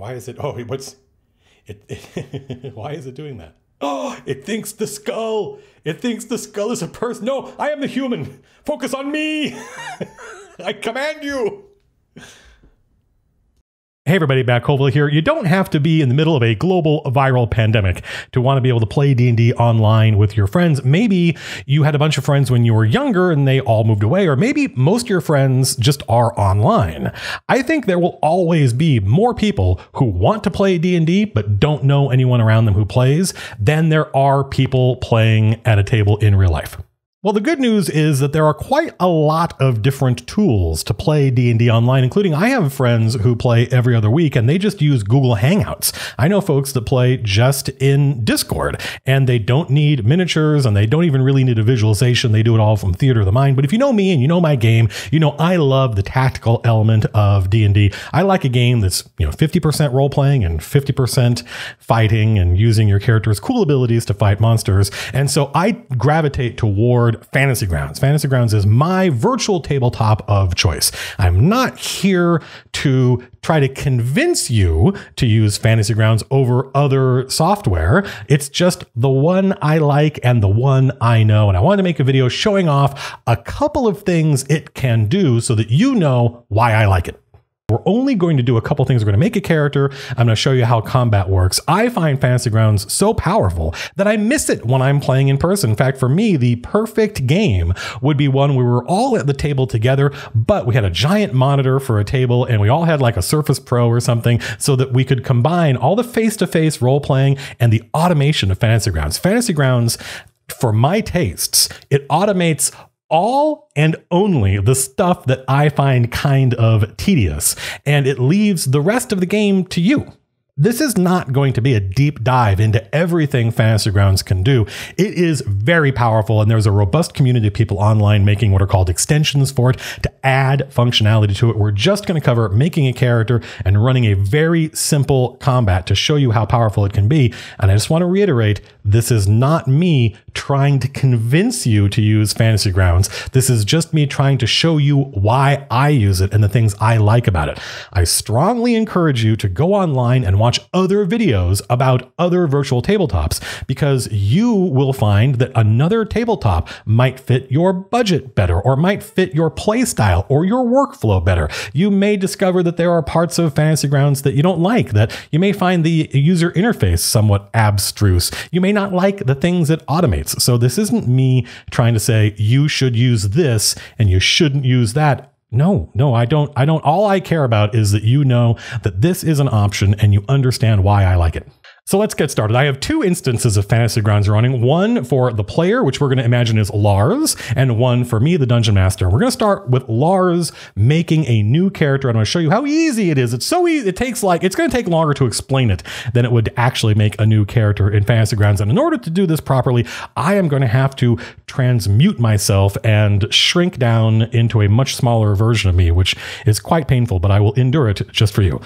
Why is it? Oh, what's it? it why is it doing that? Oh, it thinks the skull. It thinks the skull is a person. No, I am the human. Focus on me. I command you. Hey everybody, Matt Colville here. You don't have to be in the middle of a global viral pandemic to want to be able to play D&D online with your friends. Maybe you had a bunch of friends when you were younger and they all moved away, or maybe most of your friends just are online. I think there will always be more people who want to play D&D but don't know anyone around them who plays than there are people playing at a table in real life. Well, the good news is that there are quite a lot of different tools to play D&D online, including I have friends who play every other week and they just use Google Hangouts. I know folks that play just in Discord and they don't need miniatures and they don't even really need a visualization. They do it all from theater of the mind. But if you know me and you know my game, you know I love the tactical element of D&D. I like a game that's, you know, 50% role playing and 50% fighting and using your character's cool abilities to fight monsters. And so I gravitate war. Fantasy Grounds. Fantasy Grounds is my virtual tabletop of choice. I'm not here to try to convince you to use Fantasy Grounds over other software. It's just the one I like and the one I know. And I wanted to make a video showing off a couple of things it can do so that you know why I like it. We're only going to do a couple things. We're going to make a character. I'm going to show you how combat works. I find Fantasy Grounds so powerful that I miss it when I'm playing in person. In fact, for me, the perfect game would be one where we were all at the table together, but we had a giant monitor for a table and we all had like a Surface Pro or something so that we could combine all the face to face role playing and the automation of Fantasy Grounds. Fantasy Grounds for my tastes, it automates all and only the stuff that I find kind of tedious, and it leaves the rest of the game to you. This is not going to be a deep dive into everything Fantasy Grounds can do. It is very powerful, and there's a robust community of people online making what are called extensions for it to add functionality to it. We're just going to cover making a character and running a very simple combat to show you how powerful it can be. And I just want to reiterate this is not me trying to convince you to use Fantasy Grounds. This is just me trying to show you why I use it and the things I like about it. I strongly encourage you to go online and watch other videos about other virtual tabletops because you will find that another tabletop might fit your budget better or might fit your playstyle or your workflow better. You may discover that there are parts of Fantasy Grounds that you don't like, that you may find the user interface somewhat abstruse. You may not not like the things it automates. So this isn't me trying to say you should use this and you shouldn't use that. No, no, I don't. I don't. All I care about is that you know that this is an option and you understand why I like it. So let's get started. I have two instances of Fantasy Grounds running one for the player, which we're going to imagine is Lars, and one for me, the Dungeon Master. We're going to start with Lars making a new character. I'm going to show you how easy it is. It's so easy. It takes like, it's going to take longer to explain it than it would actually make a new character in Fantasy Grounds. And in order to do this properly, I am going to have to transmute myself and shrink down into a much smaller version of me, which is quite painful, but I will endure it just for you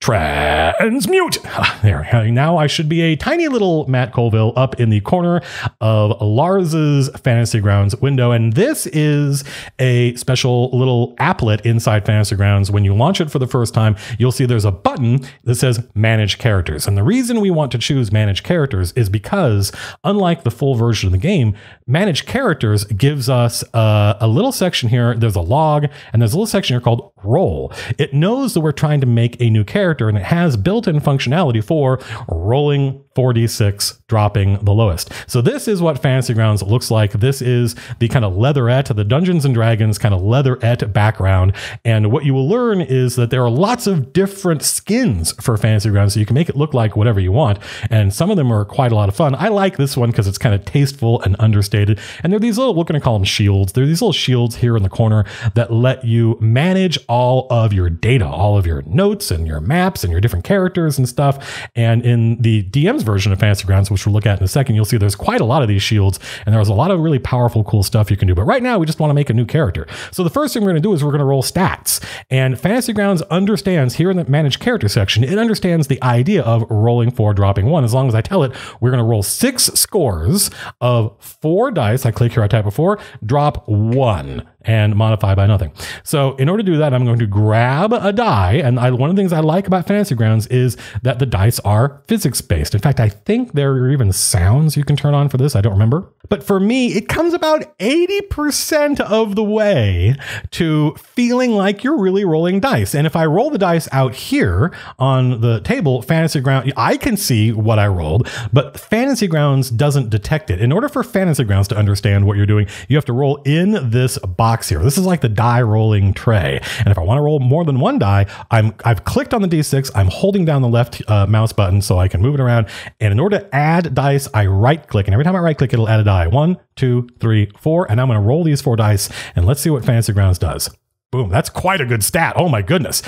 transmute. Ah, there, uh, now I should be a tiny little Matt Colville up in the corner of Lars's Fantasy Grounds window. And this is a special little applet inside Fantasy Grounds. When you launch it for the first time, you'll see there's a button that says Manage Characters. And the reason we want to choose Manage Characters is because, unlike the full version of the game, Manage Characters gives us a, uh, a little section here. There's a log, and there's a little section here called Roll. It knows that we're trying to make a new character character and it has built in functionality for rolling 46 dropping the lowest. So this is what Fantasy Grounds looks like. This is the kind of leatherette, the Dungeons and Dragons kind of leatherette background. And what you will learn is that there are lots of different skins for Fantasy Grounds. So you can make it look like whatever you want. And some of them are quite a lot of fun. I like this one because it's kind of tasteful and understated. And there are these little, we're going to call them shields. There are these little shields here in the corner that let you manage all of your data, all of your notes and your maps and your different characters and stuff. And in the DM's version of Fantasy Grounds, which we'll look at in a second, you'll see there's quite a lot of these shields, and there's a lot of really powerful, cool stuff you can do. But right now, we just want to make a new character. So the first thing we're going to do is we're going to roll stats. And Fantasy Grounds understands here in the Manage Character section, it understands the idea of rolling four, dropping one. As long as I tell it, we're going to roll six scores of four dice. I click here, I type a four, drop one and modify by nothing. So in order to do that, I'm going to grab a die. And I, one of the things I like about Fantasy Grounds is that the dice are physics based. In fact, I think there are even sounds you can turn on for this. I don't remember. But for me, it comes about 80% of the way to feeling like you're really rolling dice. And if I roll the dice out here on the table, Fantasy Ground, I can see what I rolled, but Fantasy Grounds doesn't detect it. In order for Fantasy Grounds to understand what you're doing, you have to roll in this box here. This is like the die rolling tray. And if I want to roll more than one die, I'm, I've clicked on the D6, I'm holding down the left uh, mouse button so I can move it around. And in order to add dice, I right click. And every time I right click, it'll add a die die. One, two, three, four. And I'm going to roll these four dice and let's see what Fantasy Grounds does. Boom, that's quite a good stat. Oh my goodness.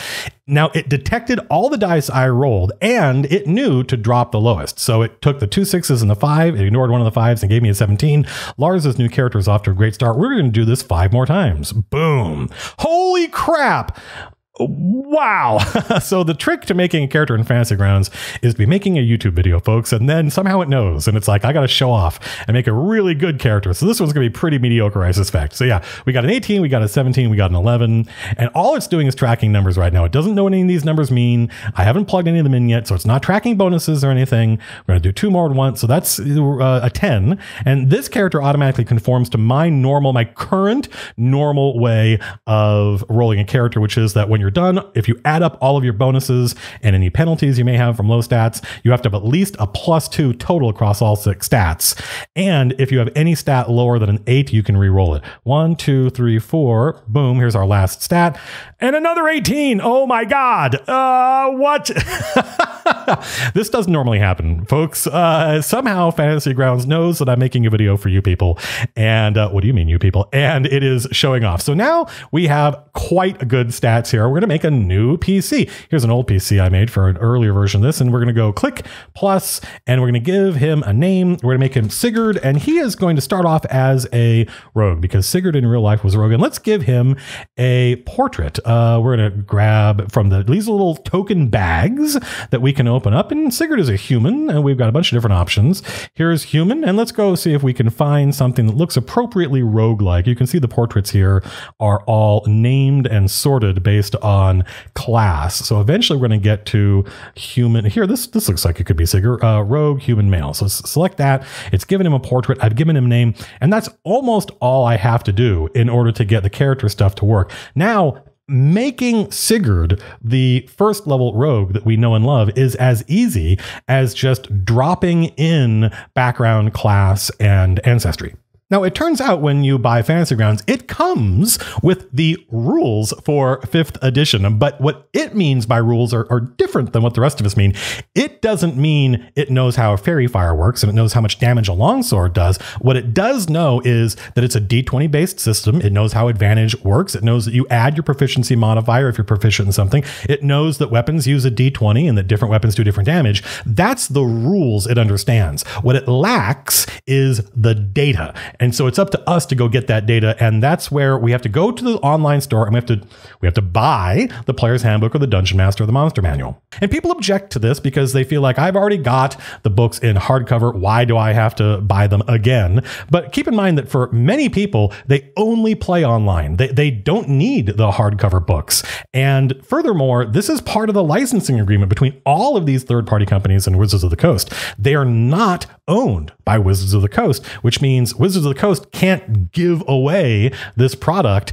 Now it detected all the dice I rolled and it knew to drop the lowest. So it took the two sixes and the five, it ignored one of the fives and gave me a 17. Lars's new character is off to a great start. We're going to do this five more times. Boom. Holy crap wow. so the trick to making a character in Fantasy Grounds is to be making a YouTube video, folks, and then somehow it knows. And it's like, I got to show off and make a really good character. So this one's going to be pretty mediocre, I suspect. So yeah, we got an 18, we got a 17, we got an 11. And all it's doing is tracking numbers right now. It doesn't know what any of these numbers mean. I haven't plugged any of them in yet. So it's not tracking bonuses or anything. We're going to do two more at once. So that's uh, a 10. And this character automatically conforms to my normal, my current normal way of rolling a character, which is that when you're you're done, if you add up all of your bonuses and any penalties you may have from low stats, you have to have at least a plus two total across all six stats. And if you have any stat lower than an eight, you can re-roll it. One, two, three, four. Boom. Here's our last stat and another 18. Oh my God. Uh, what? this doesn't normally happen, folks. Uh, somehow Fantasy Grounds knows that I'm making a video for you people. And uh, what do you mean, you people? And it is showing off. So now we have quite good stats here. We're going to make a new PC. Here's an old PC I made for an earlier version of this. And we're going to go click plus, and we're going to give him a name. We're going to make him Sigurd. And he is going to start off as a rogue because Sigurd in real life was a rogue. And let's give him a portrait uh, we're going to grab from the, these little token bags that we can open up. And Sigurd is a human, and we've got a bunch of different options. Here's human, and let's go see if we can find something that looks appropriately roguelike. You can see the portraits here are all named and sorted based on class. So eventually we're going to get to human. Here, this, this looks like it could be Sigurd, uh, rogue, human, male. So select that. It's given him a portrait. I've given him name, and that's almost all I have to do in order to get the character stuff to work. Now, making Sigurd the first level rogue that we know and love is as easy as just dropping in background class and ancestry. Now, it turns out when you buy Fantasy Grounds, it comes with the rules for fifth edition. But what it means by rules are, are, different than what the rest of us mean. It doesn't mean it knows how a fairy fire works and it knows how much damage a longsword does. What it does know is that it's a d20 based system. It knows how advantage works. It knows that you add your proficiency modifier if you're proficient in something. It knows that weapons use a d20 and that different weapons do different damage. That's the rules it understands. What it lacks is the data. And so it's up to us to go get that data. And that's where we have to go to the online store and we have to we have to buy the player's handbook or the dungeon master or the monster manual. And people object to this because they feel like I've already got the books in hardcover. Why do I have to buy them again? But keep in mind that for many people, they only play online. They, they don't need the hardcover books. And furthermore, this is part of the licensing agreement between all of these third party companies and Wizards of the Coast. They are not owned by Wizards of the Coast, which means Wizards of the coast can't give away this product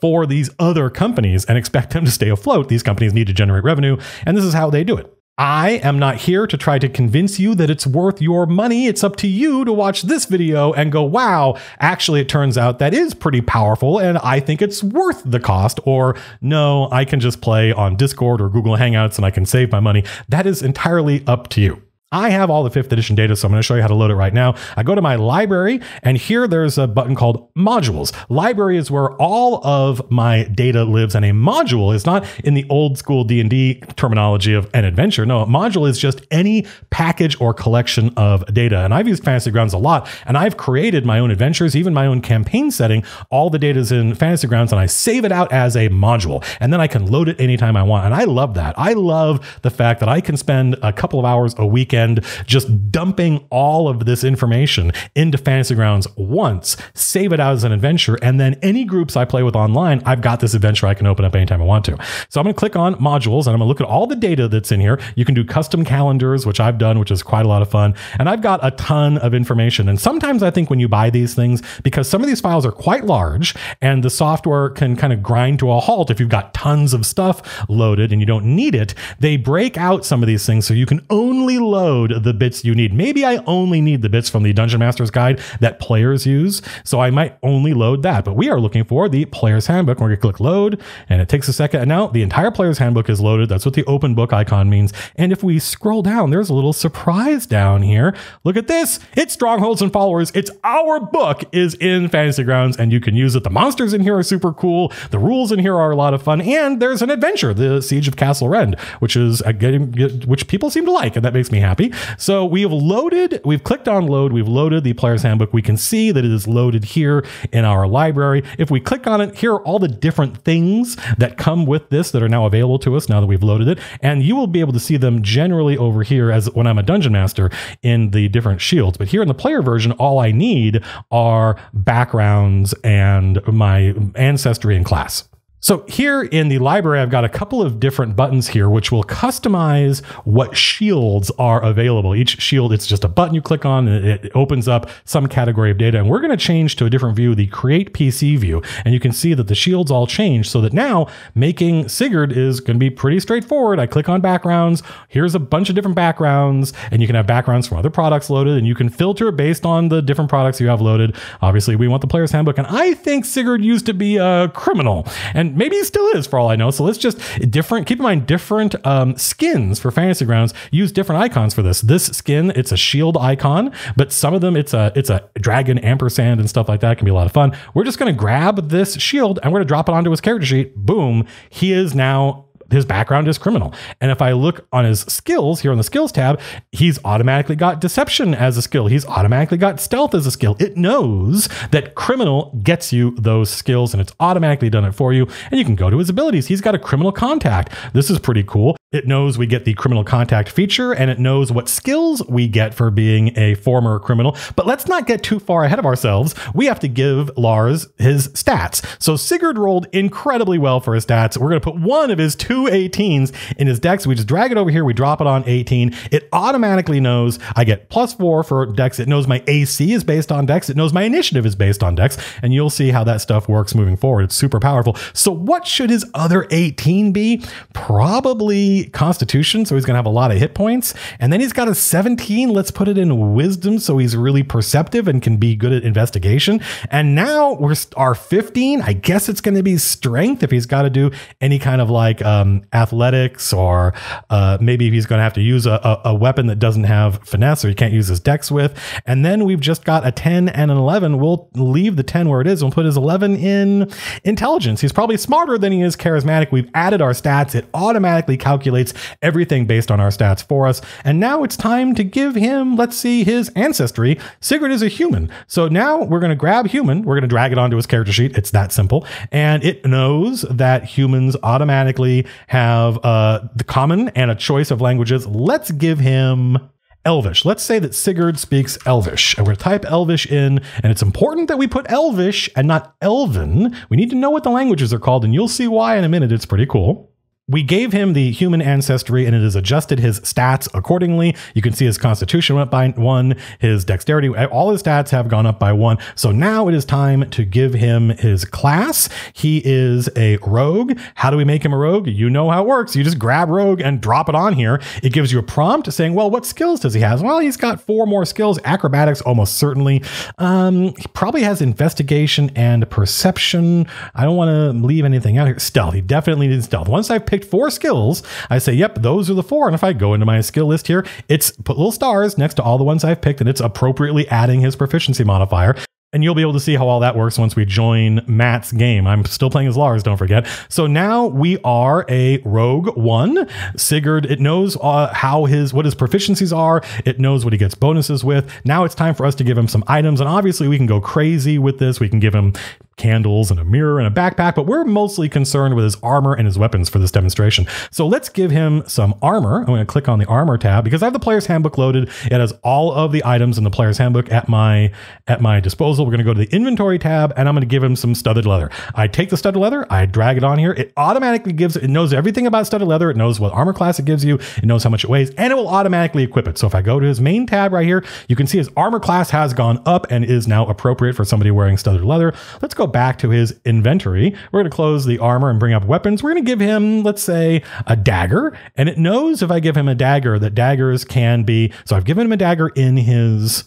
for these other companies and expect them to stay afloat. These companies need to generate revenue, and this is how they do it. I am not here to try to convince you that it's worth your money. It's up to you to watch this video and go, wow, actually, it turns out that is pretty powerful and I think it's worth the cost. Or no, I can just play on Discord or Google Hangouts and I can save my money. That is entirely up to you. I have all the fifth edition data, so I'm going to show you how to load it right now. I go to my library, and here there's a button called modules. Library is where all of my data lives, and a module is not in the old school D&D terminology of an adventure. No, a module is just any package or collection of data. And I've used Fantasy Grounds a lot, and I've created my own adventures, even my own campaign setting. All the data is in Fantasy Grounds, and I save it out as a module, and then I can load it anytime I want. And I love that. I love the fact that I can spend a couple of hours a weekend and just dumping all of this information into Fantasy Grounds once, save it out as an adventure, and then any groups I play with online, I've got this adventure I can open up anytime I want to. So I'm going to click on modules and I'm going to look at all the data that's in here. You can do custom calendars, which I've done, which is quite a lot of fun. And I've got a ton of information. And sometimes I think when you buy these things, because some of these files are quite large and the software can kind of grind to a halt if you've got tons of stuff loaded and you don't need it, they break out some of these things so you can only load Load the bits you need. Maybe I only need the bits from the Dungeon Master's Guide that players use, so I might only load that. But we are looking for the Player's Handbook. We're going to click load, and it takes a second. And now the entire Player's Handbook is loaded. That's what the open book icon means. And if we scroll down, there's a little surprise down here. Look at this. It's Strongholds and Followers. It's our book is in Fantasy Grounds, and you can use it. The monsters in here are super cool. The rules in here are a lot of fun. And there's an adventure, The Siege of Castle Rend, which is a uh, game which people seem to like, and that makes me happy happy. So we have loaded, we've clicked on load, we've loaded the player's handbook. We can see that it is loaded here in our library. If we click on it, here are all the different things that come with this that are now available to us now that we've loaded it. And you will be able to see them generally over here as when I'm a dungeon master in the different shields. But here in the player version, all I need are backgrounds and my ancestry and class. So here in the library, I've got a couple of different buttons here, which will customize what shields are available. Each shield, it's just a button you click on and it opens up some category of data. And we're gonna change to a different view, the create PC view. And you can see that the shields all change so that now making Sigurd is gonna be pretty straightforward. I click on backgrounds, here's a bunch of different backgrounds and you can have backgrounds from other products loaded and you can filter based on the different products you have loaded. Obviously we want the player's handbook and I think Sigurd used to be a criminal. And maybe he still is for all I know. So let's just different. Keep in mind, different um, skins for Fantasy Grounds use different icons for this. This skin, it's a shield icon, but some of them, it's a it's a dragon ampersand and stuff like that. It can be a lot of fun. We're just gonna grab this shield and we're gonna drop it onto his character sheet. Boom, he is now his background is criminal. And if I look on his skills here on the skills tab, he's automatically got deception as a skill. He's automatically got stealth as a skill. It knows that criminal gets you those skills and it's automatically done it for you. And you can go to his abilities. He's got a criminal contact. This is pretty cool. It knows we get the criminal contact feature and it knows what skills we get for being a former criminal. But let's not get too far ahead of ourselves. We have to give Lars his stats. So Sigurd rolled incredibly well for his stats. We're going to put one of his two 18s in his dex. We just drag it over here. We drop it on 18. It automatically knows I get plus four for dex. It knows my AC is based on dex. It knows my initiative is based on dex. And you'll see how that stuff works moving forward. It's super powerful. So what should his other 18 be? Probably constitution, so he's going to have a lot of hit points. And then he's got a 17. Let's put it in wisdom, so he's really perceptive and can be good at investigation. And now we're our 15. I guess it's going to be strength if he's got to do any kind of like um, athletics or uh, maybe he's going to have to use a, a, a weapon that doesn't have finesse or he can't use his dex with. And then we've just got a 10 and an 11. We'll leave the 10 where it is and we'll put his 11 in intelligence. He's probably smarter than he is charismatic. We've added our stats. It automatically calculates calculates everything based on our stats for us. And now it's time to give him, let's see, his ancestry. Sigurd is a human. So now we're going to grab human. We're going to drag it onto his character sheet. It's that simple. And it knows that humans automatically have uh, the common and a choice of languages. Let's give him Elvish. Let's say that Sigurd speaks Elvish, and we're type Elvish in, and it's important that we put Elvish and not Elven. We need to know what the languages are called, and you'll see why in a minute. It's pretty cool. We gave him the human ancestry and it has adjusted his stats accordingly. You can see his constitution went up by one, his dexterity, all his stats have gone up by one. So now it is time to give him his class. He is a rogue. How do we make him a rogue? You know how it works. You just grab rogue and drop it on here. It gives you a prompt saying, well, what skills does he have? Well, he's got four more skills, acrobatics almost certainly. Um, he probably has investigation and perception. I don't want to leave anything out here. Stealth, he definitely needs stealth. Once I pick picked four skills, I say, yep, those are the four. And if I go into my skill list here, it's put little stars next to all the ones I've picked and it's appropriately adding his proficiency modifier and you'll be able to see how all that works once we join Matt's game. I'm still playing as Lars, don't forget. So now we are a rogue one. Sigurd, it knows uh, how his what his proficiencies are. It knows what he gets bonuses with. Now it's time for us to give him some items, and obviously we can go crazy with this. We can give him candles and a mirror and a backpack, but we're mostly concerned with his armor and his weapons for this demonstration. So let's give him some armor. I'm going to click on the armor tab because I have the player's handbook loaded. It has all of the items in the player's handbook at my at my disposal we're going to go to the inventory tab and I'm going to give him some studded leather. I take the studded leather, I drag it on here. It automatically gives, it knows everything about studded leather. It knows what armor class it gives you. It knows how much it weighs and it will automatically equip it. So if I go to his main tab right here, you can see his armor class has gone up and is now appropriate for somebody wearing studded leather. Let's go back to his inventory. We're going to close the armor and bring up weapons. We're going to give him, let's say, a dagger. And it knows if I give him a dagger that daggers can be, so I've given him a dagger in his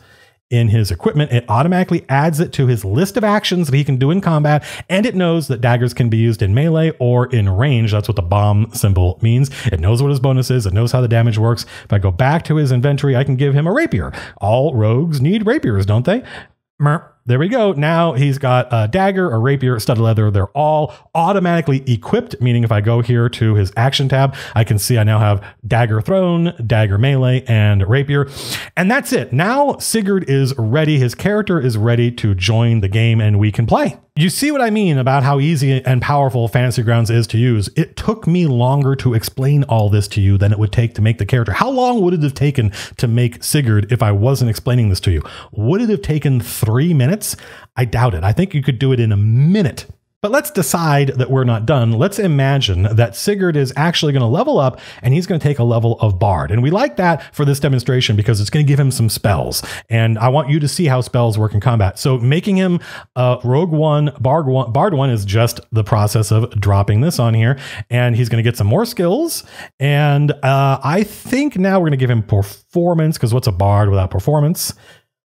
in his equipment, it automatically adds it to his list of actions that he can do in combat, and it knows that daggers can be used in melee or in range. That's what the bomb symbol means. It knows what his bonus is, it knows how the damage works. If I go back to his inventory, I can give him a rapier. All rogues need rapiers, don't they? Merp. There we go. Now he's got a dagger, a rapier, a stud leather. They're all automatically equipped, meaning if I go here to his action tab, I can see I now have dagger thrown, dagger melee, and rapier. And that's it. Now Sigurd is ready. His character is ready to join the game and we can play. You see what I mean about how easy and powerful Fantasy Grounds is to use. It took me longer to explain all this to you than it would take to make the character. How long would it have taken to make Sigurd if I wasn't explaining this to you? Would it have taken three minutes? I doubt it. I think you could do it in a minute but let's decide that we're not done. Let's imagine that Sigurd is actually going to level up and he's going to take a level of Bard. And we like that for this demonstration because it's going to give him some spells. And I want you to see how spells work in combat. So making him uh, Rogue One, Bard One, Bard One is just the process of dropping this on here. And he's going to get some more skills. And uh, I think now we're going to give him performance because what's a Bard without performance?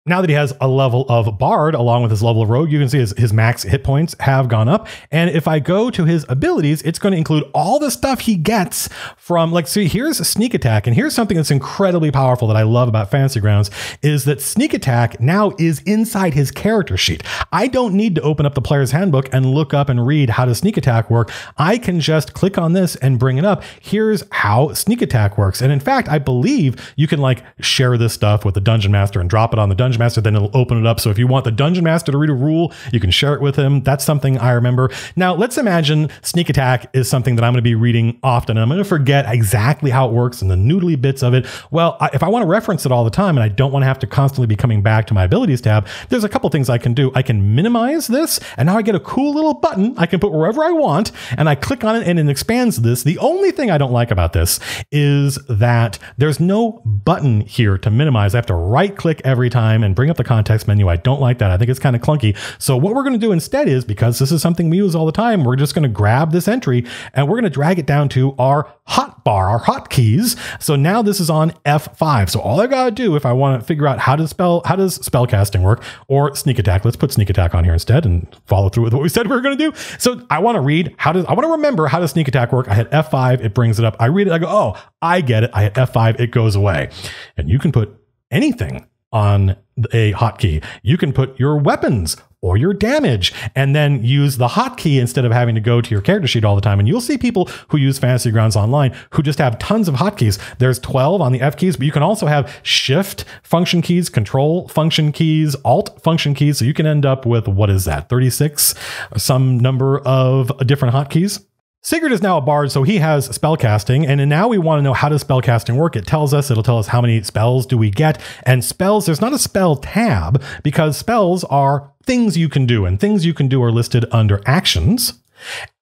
now that he has a level of Bard along with his level of Rogue, you can see his, his max hit points have gone up. And if I go to his abilities, it's going to include all the stuff he gets from, like, see, here's a Sneak Attack. And here's something that's incredibly powerful that I love about Fantasy Grounds is that Sneak Attack now is inside his character sheet. I don't need to open up the player's handbook and look up and read how does Sneak Attack work. I can just click on this and bring it up. Here's how Sneak Attack works. And in fact, I believe you can, like, share this stuff with the Dungeon Master and drop it on the Dungeon dungeon master, then it'll open it up. So if you want the dungeon master to read a rule, you can share it with him. That's something I remember. Now let's imagine sneak attack is something that I'm going to be reading often. And I'm going to forget exactly how it works and the noodly bits of it. Well, I, if I want to reference it all the time and I don't want to have to constantly be coming back to my abilities tab, there's a couple things I can do. I can minimize this and now I get a cool little button I can put wherever I want and I click on it and it expands this. The only thing I don't like about this is that there's no button here to minimize. I have to right click every time time and bring up the context menu. I don't like that. I think it's kind of clunky. So what we're going to do instead is because this is something we use all the time, we're just going to grab this entry and we're going to drag it down to our hotbar, our hotkeys. So now this is on F5. So all I got to do if I want to figure out how to spell, how does spellcasting work or sneak attack, let's put sneak attack on here instead and follow through with what we said we were going to do. So I want to read how does, I want to remember how does sneak attack work. I hit F5, it brings it up. I read it, I go, oh, I get it. I hit F5, it goes away. And you can put anything on a hotkey. You can put your weapons or your damage and then use the hotkey instead of having to go to your character sheet all the time. And you'll see people who use Fantasy Grounds Online who just have tons of hotkeys. There's 12 on the F keys, but you can also have shift function keys, control function keys, alt function keys. So you can end up with what is that, 36, some number of different hotkeys. Sigurd is now a bard, so he has spellcasting, and now we want to know how does spellcasting work. It tells us, it'll tell us how many spells do we get, and spells, there's not a spell tab, because spells are things you can do, and things you can do are listed under actions.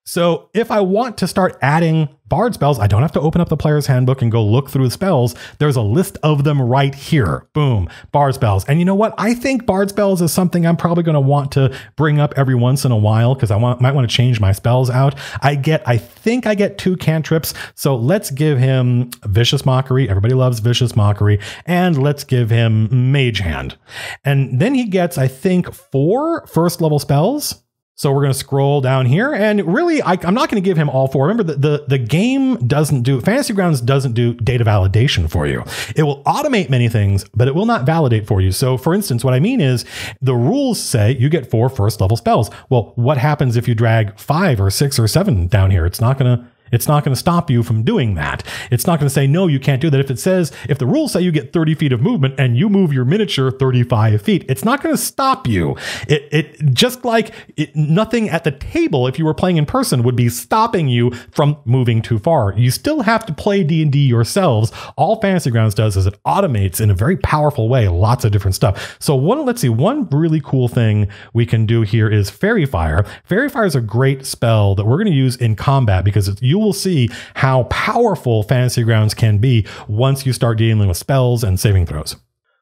So if I want to start adding bard spells, I don't have to open up the player's handbook and go look through the spells. There's a list of them right here. Boom, bard spells. And you know what? I think bard spells is something I'm probably going to want to bring up every once in a while because I want, might want to change my spells out. I get, I think I get two cantrips. So let's give him vicious mockery. Everybody loves vicious mockery, and let's give him mage hand. And then he gets, I think, four first level spells. So we're going to scroll down here and really, I, am not going to give him all four. Remember the, the, the game doesn't do fantasy grounds doesn't do data validation for you. It will automate many things, but it will not validate for you. So for instance, what I mean is the rules say you get four first level spells. Well, what happens if you drag five or six or seven down here? It's not going to it's not going to stop you from doing that. It's not going to say, no, you can't do that. If it says, if the rules say you get 30 feet of movement and you move your miniature 35 feet, it's not going to stop you. It, it just like it, nothing at the table, if you were playing in person, would be stopping you from moving too far. You still have to play D&D yourselves. All Fantasy Grounds does is it automates in a very powerful way, lots of different stuff. So one, let's see, one really cool thing we can do here is Fairy Fire. Fairy Fire is a great spell that we're going to use in combat because it's you you will see how powerful fantasy grounds can be once you start dealing with spells and saving throws.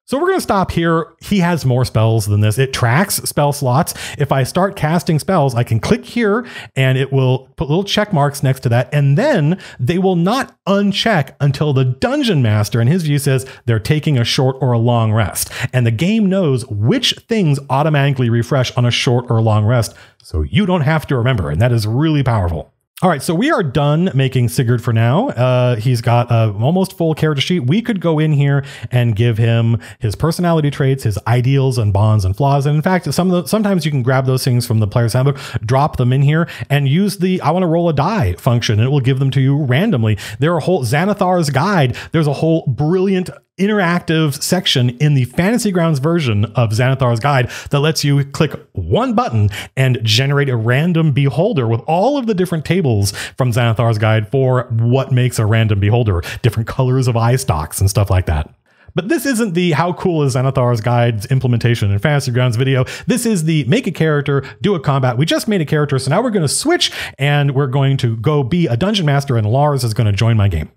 So we're going to stop here. He has more spells than this. It tracks spell slots. If I start casting spells, I can click here and it will put little check marks next to that. And then they will not uncheck until the dungeon master, in his view, says they're taking a short or a long rest. And the game knows which things automatically refresh on a short or long rest. So you don't have to remember. And that is really powerful. All right, so we are done making Sigurd for now. Uh, he's got a almost full character sheet. We could go in here and give him his personality traits, his ideals and bonds and flaws. And in fact, some the, sometimes you can grab those things from the player's handbook, drop them in here, and use the "I want to roll a die" function, and it will give them to you randomly. There are whole Xanathar's guide. There's a whole brilliant interactive section in the Fantasy Grounds version of Xanathar's Guide that lets you click one button and generate a random beholder with all of the different tables from Xanathar's Guide for what makes a random beholder, different colors of eye stocks and stuff like that. But this isn't the how cool is Xanathar's Guide's implementation in Fantasy Grounds video. This is the make a character, do a combat. We just made a character, so now we're going to switch and we're going to go be a dungeon master, and Lars is going to join my game.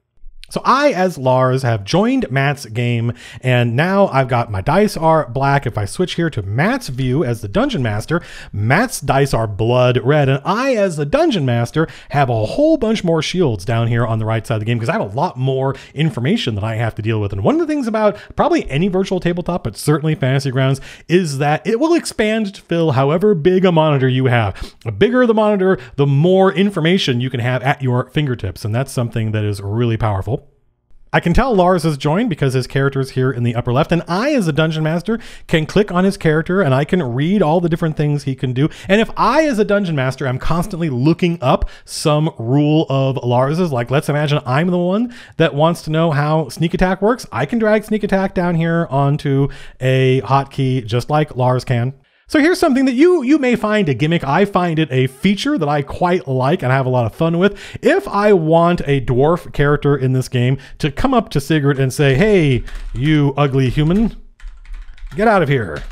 So I, as Lars, have joined Matt's game, and now I've got my dice are black. If I switch here to Matt's view as the Dungeon Master, Matt's dice are blood red, and I, as the Dungeon Master, have a whole bunch more shields down here on the right side of the game because I have a lot more information that I have to deal with. And one of the things about probably any virtual tabletop, but certainly Fantasy Grounds, is that it will expand to fill however big a monitor you have. The bigger the monitor, the more information you can have at your fingertips, and that's something that is really powerful. I can tell Lars has joined because his character is here in the upper left, and I, as a dungeon master, can click on his character and I can read all the different things he can do. And if I, as a dungeon master, am constantly looking up some rule of Lars's, like let's imagine I'm the one that wants to know how sneak attack works, I can drag sneak attack down here onto a hotkey just like Lars can. So here's something that you you may find a gimmick. I find it a feature that I quite like and I have a lot of fun with. If I want a dwarf character in this game to come up to Sigurd and say, "Hey, you ugly human, get out of here."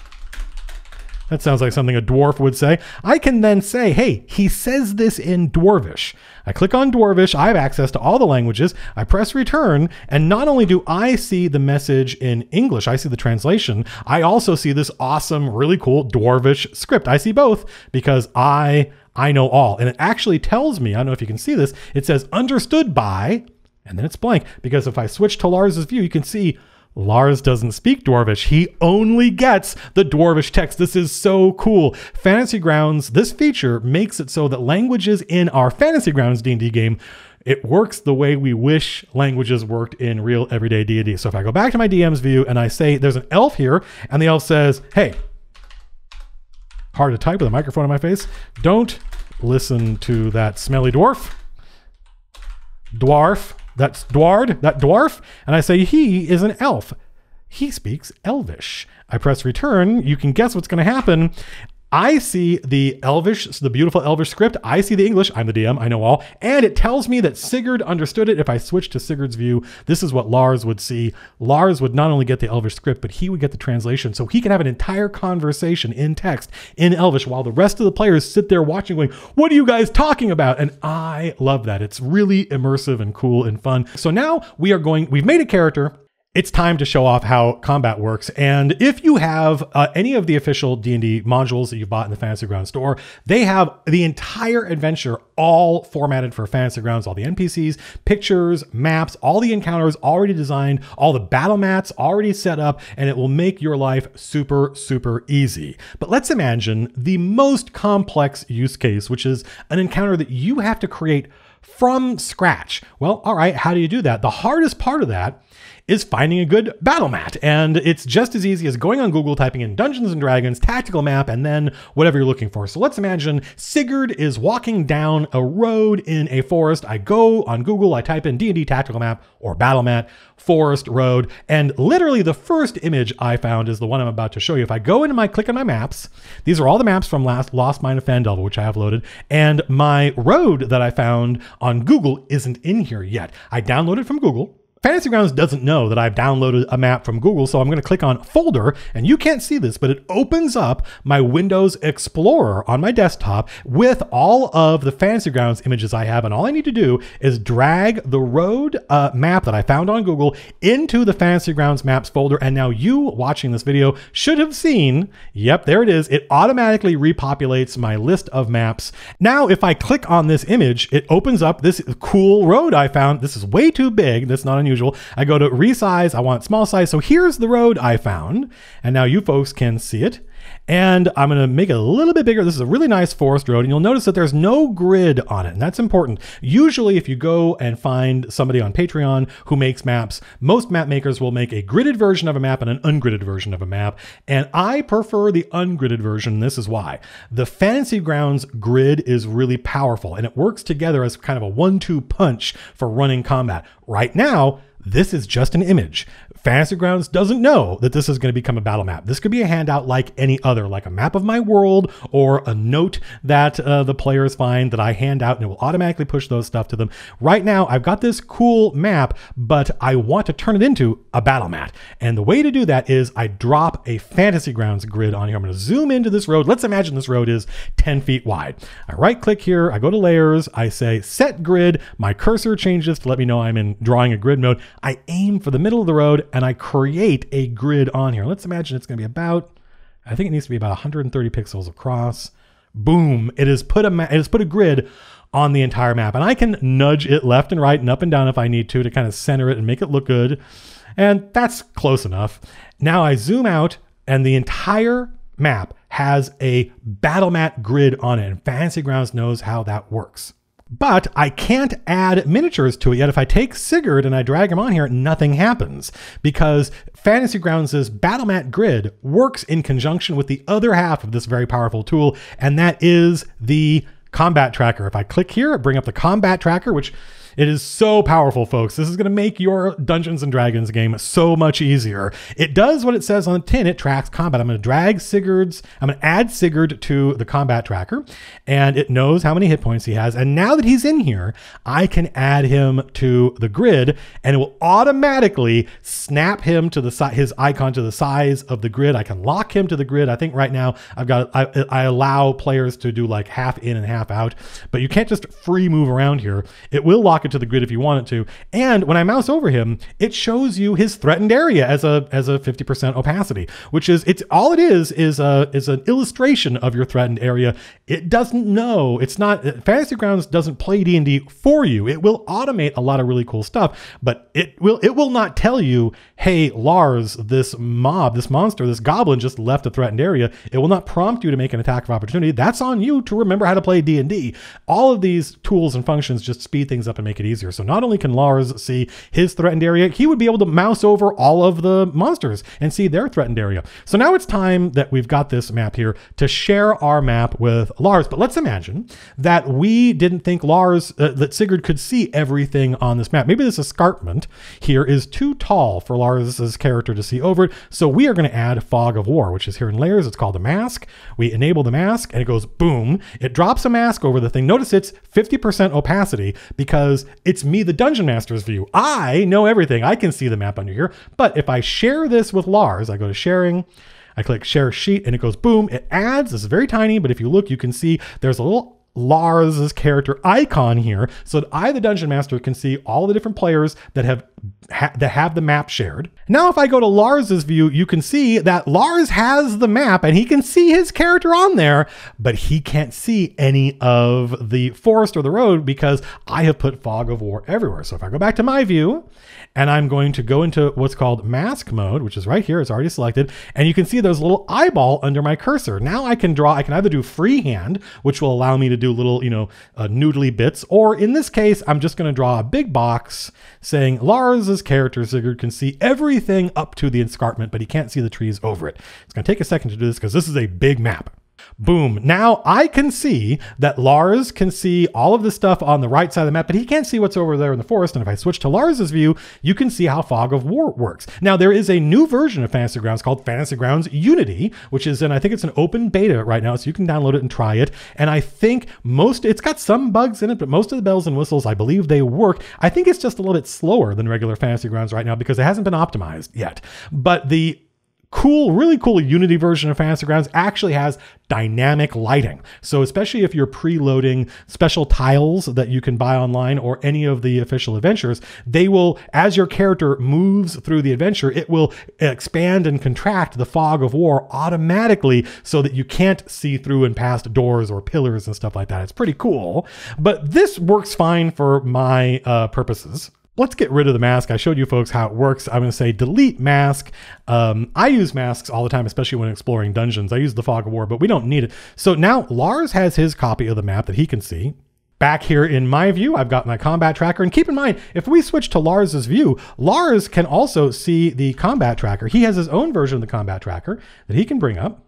That sounds like something a dwarf would say. I can then say, hey, he says this in Dwarvish. I click on Dwarvish. I have access to all the languages. I press return. And not only do I see the message in English, I see the translation. I also see this awesome, really cool Dwarvish script. I see both because I. I know all. And it actually tells me, I don't know if you can see this, it says understood by, and then it's blank. Because if I switch to Lars's view, you can see Lars doesn't speak Dwarvish. He only gets the Dwarvish text. This is so cool. Fantasy Grounds, this feature makes it so that languages in our Fantasy Grounds D&D game it works the way we wish languages worked in real everyday D&D. So if I go back to my DM's view and I say there's an elf here and the elf says, "Hey, hard to type with a microphone in my face. Don't listen to that smelly dwarf." Dwarf that's Dwarf, that dwarf, and I say he is an elf. He speaks Elvish. I press return. You can guess what's going to happen. I see the Elvish, the beautiful Elvish script. I see the English. I'm the DM. I know all. And it tells me that Sigurd understood it. If I switch to Sigurd's view, this is what Lars would see. Lars would not only get the Elvish script, but he would get the translation. So he can have an entire conversation in text in Elvish while the rest of the players sit there watching, going, What are you guys talking about? And I love that. It's really immersive and cool and fun. So now we are going, we've made a character it's time to show off how combat works. And if you have uh, any of the official D&D modules that you've bought in the Fantasy Ground store, they have the entire adventure all formatted for Fantasy Grounds, all the NPCs, pictures, maps, all the encounters already designed, all the battle mats already set up, and it will make your life super, super easy. But let's imagine the most complex use case, which is an encounter that you have to create from scratch. Well, all right, how do you do that? The hardest part of that is finding a good battle mat. And it's just as easy as going on Google, typing in Dungeons and Dragons tactical map, and then whatever you're looking for. So let's imagine Sigurd is walking down a road in a forest. I go on Google, I type in D&D tactical map or battle mat, forest road, and literally the first image I found is the one I'm about to show you. If I go into my click on my maps, these are all the maps from last Lost Mine of Fandelver, which I have loaded, and my road that I found on Google isn't in here yet. I downloaded from Google. Fantasy Grounds doesn't know that I've downloaded a map from Google, so I'm going to click on Folder, and you can't see this, but it opens up my Windows Explorer on my desktop with all of the Fantasy Grounds images I have, and all I need to do is drag the road uh, map that I found on Google into the Fantasy Grounds Maps folder, and now you watching this video should have seen, yep, there it is, it automatically repopulates my list of maps. Now, if I click on this image, it opens up this cool road I found. This is way too big, that's not on unusual. I go to resize, I want small size. So here's the road I found. And now you folks can see it. And I'm going to make it a little bit bigger. This is a really nice forest road, and you'll notice that there's no grid on it, and that's important. Usually, if you go and find somebody on Patreon who makes maps, most map makers will make a gridded version of a map and an ungridded version of a map, and I prefer the ungridded version. This is why. The Fantasy Grounds grid is really powerful, and it works together as kind of a one two punch for running combat. Right now, this is just an image. Fantasy Grounds doesn't know that this is going to become a battle map. This could be a handout like any other, like a map of my world or a note that uh, the players find that I hand out and it will automatically push those stuff to them. Right now, I've got this cool map, but I want to turn it into a battle map. And the way to do that is I drop a Fantasy Grounds grid on here. I'm going to zoom into this road. Let's imagine this road is 10 feet wide. I right click here, I go to layers, I say set grid. My cursor changes to let me know I'm in drawing a grid mode. I aim for the middle of the road and I create a grid on here. Let's imagine it's going to be about, I think it needs to be about 130 pixels across. Boom! It has put a ma- it has put a grid on the entire map, and I can nudge it left and right and up and down if I need to to kind of center it and make it look good. And that's close enough. Now I zoom out, and the entire map has a battle mat grid on it, and Fantasy Grounds knows how that works. But I can't add miniatures to it yet. If I take Sigurd and I drag him on here, nothing happens because Fantasy Grounds' battle mat grid works in conjunction with the other half of this very powerful tool, and that is the combat tracker. If I click here, bring up the combat tracker, which it is so powerful, folks. This is going to make your Dungeons and Dragons game so much easier. It does what it says on the tin. It tracks combat. I'm going to drag Sigurd's, I'm going to add Sigurd to the combat tracker and it knows how many hit points he has. And now that he's in here, I can add him to the grid and it will automatically snap him to the si- his icon to the size of the grid. I can lock him to the grid. I think right now I've got, I, I allow players to do like half in and half out, but you can't just free move around here. It will lock to the grid if you want it to. And when I mouse over him, it shows you his threatened area as a as a 50% opacity, which is it's all it is is a is an illustration of your threatened area. It doesn't know. It's not uh, Fantasy Grounds doesn't play D&D for you. It will automate a lot of really cool stuff, but it will it will not tell you, "Hey, Lars, this mob, this monster, this goblin just left a threatened area." It will not prompt you to make an attack of opportunity. That's on you to remember how to play D&D. All of these tools and functions just speed things up and make make it easier. So not only can Lars see his threatened area, he would be able to mouse over all of the monsters and see their threatened area. So now it's time that we've got this map here to share our map with Lars. But let's imagine that we didn't think Lars, uh, that Sigurd could see everything on this map. Maybe this escarpment here is too tall for Lars's character to see over it. So we are going to add Fog of War, which is here in layers. It's called a mask. We enable the mask and it goes boom. It drops a mask over the thing. Notice it's 50% opacity because it's me, the dungeon master's view. I know everything. I can see the map under here. But if I share this with Lars, I go to sharing, I click share sheet, and it goes boom. It adds. This is very tiny, but if you look, you can see there's a little Lars's character icon here so that I, the dungeon master, can see all the different players that have ha- that have the map shared. Now, if I go to Lars's view, you can see that Lars has the map and he can see his character on there, but he can't see any of the forest or the road because I have put fog of war everywhere. So if I go back to my view and I'm going to go into what's called mask mode, which is right here, it's already selected, and you can see there's a little eyeball under my cursor. Now I can draw, I can either do freehand, which will allow me to do little, you know, uh, noodly bits, or in this case, I'm just going to draw a big box saying Lars Lawrence's character, Sigurd, can see everything up to the escarpment, but he can't see the trees over it. It's going to take a second to do this because this is a big map. Boom. Now I can see that Lars can see all of the stuff on the right side of the map, but he can't see what's over there in the forest. And if I switch to Lars's view, you can see how Fog of War works. Now there is a new version of Fantasy Grounds called Fantasy Grounds Unity, which is, and I think it's an open beta right now, so you can download it and try it. And I think most, it's got some bugs in it, but most of the bells and whistles, I believe they work. I think it's just a little bit slower than regular Fantasy Grounds right now because it hasn't been optimized yet. But the cool, really cool Unity version of Fantasy Grounds actually has dynamic lighting. So, especially if you're preloading special tiles that you can buy online or any of the official adventures, they will, as your character moves through the adventure, it will expand and contract the fog of war automatically so that you can't see through and past doors or pillars and stuff like that. It's pretty cool. But this works fine for my uh, purposes let's get rid of the mask. I showed you folks how it works. I'm going to say delete mask. Um, I use masks all the time, especially when exploring dungeons. I use the fog of war, but we don't need it. So now Lars has his copy of the map that he can see. Back here in my view, I've got my combat tracker. And keep in mind, if we switch to Lars's view, Lars can also see the combat tracker. He has his own version of the combat tracker that he can bring up.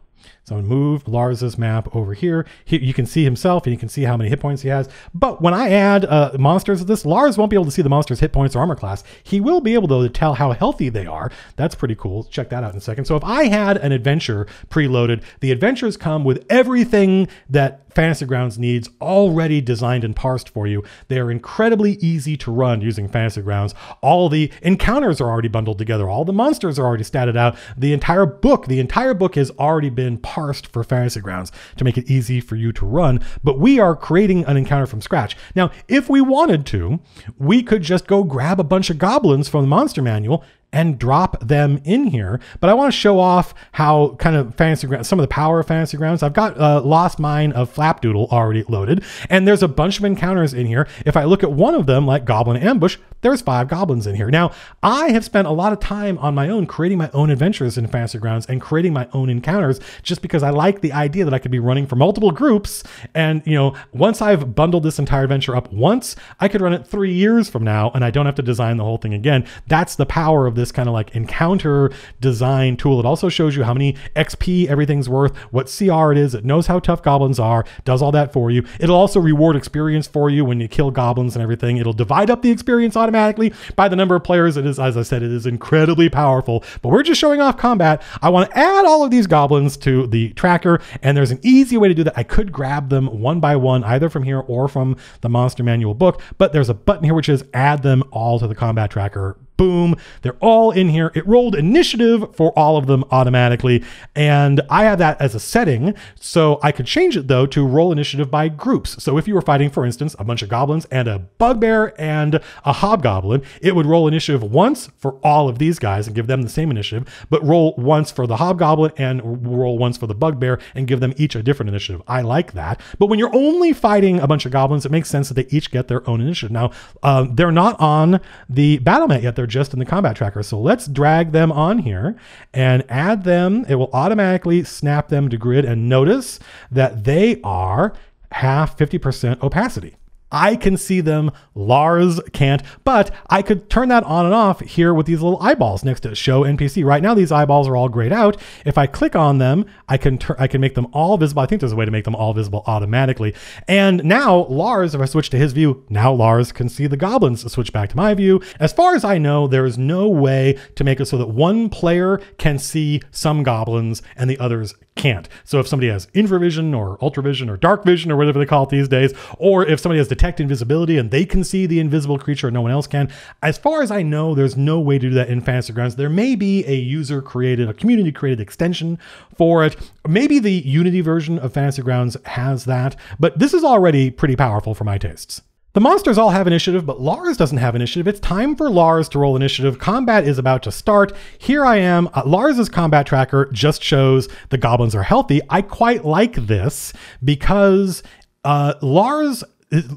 So I move Lars's map over here. He, you can see himself and you can see how many hit points he has. But when I add uh, monsters to this, Lars won't be able to see the monster's hit points or armor class. He will be able though, to tell how healthy they are. That's pretty cool. Check that out in a second. So if I had an adventure preloaded, the adventures come with everything that Fantasy Grounds needs already designed and parsed for you. They are incredibly easy to run using Fantasy Grounds. All the encounters are already bundled together. All the monsters are already statted out. The entire book, the entire book has already been parsed parsed for fantasy grounds to make it easy for you to run, but we are creating an encounter from scratch. Now, if we wanted to, we could just go grab a bunch of goblins from the monster manual, and drop them in here. But I want to show off how kind of fantasy ground, some of the power of fantasy grounds. I've got uh, Lost Mine of Flapdoodle already loaded, and there's a bunch of encounters in here. If I look at one of them, like Goblin Ambush, there's five goblins in here. Now, I have spent a lot of time on my own creating my own adventures in Fantasy Grounds and creating my own encounters just because I like the idea that I could be running for multiple groups. And, you know, once I've bundled this entire adventure up once, I could run it three years from now and I don't have to design the whole thing again. That's the power of this kind of like encounter design tool. It also shows you how many XP everything's worth, what CR it is. It knows how tough goblins are, does all that for you. It'll also reward experience for you when you kill goblins and everything. It'll divide up the experience automatically by the number of players. It is, as I said, it is incredibly powerful, but we're just showing off combat. I want to add all of these goblins to the tracker, and there's an easy way to do that. I could grab them one by one, either from here or from the Monster Manual book, but there's a button here which is add them all to the combat tracker boom. They're all in here. It rolled initiative for all of them automatically. And I have that as a setting. So I could change it though to roll initiative by groups. So if you were fighting, for instance, a bunch of goblins and a bugbear and a hobgoblin, it would roll initiative once for all of these guys and give them the same initiative, but roll once for the hobgoblin and roll once for the bugbear and give them each a different initiative. I like that. But when you're only fighting a bunch of goblins, it makes sense that they each get their own initiative. Now, uh, they're not on the battle mat yet. They're just in the combat tracker. So let's drag them on here and add them. It will automatically snap them to grid. And notice that they are half 50% opacity. I can see them. Lars can't, but I could turn that on and off here with these little eyeballs next to show NPC. Right now, these eyeballs are all grayed out. If I click on them, I can turn. I can make them all visible. I think there's a way to make them all visible automatically. And now Lars, if I switch to his view, now Lars can see the goblins switch back to my view. As far as I know, there is no way to make it so that one player can see some goblins and the others can't. So if somebody has infravision or ultravision or dark vision or whatever they call it these days, or if somebody has detect invisibility and they can see the invisible creature and no one else can, as far as I know, there's no way to do that in Fantasy Grounds. There may be a user created, a community created extension for it. Maybe the Unity version of Fantasy Grounds has that, but this is already pretty powerful for my tastes. The monsters all have initiative, but Lars doesn't have initiative. It's time for Lars to roll initiative. Combat is about to start. Here I am. Uh, Lars's combat tracker just shows the goblins are healthy. I quite like this because uh, Lars